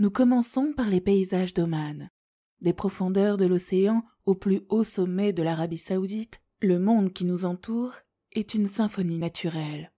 Nous commençons par les paysages d'Oman. Des profondeurs de l'océan au plus haut sommet de l'Arabie saoudite, le monde qui nous entoure est une symphonie naturelle.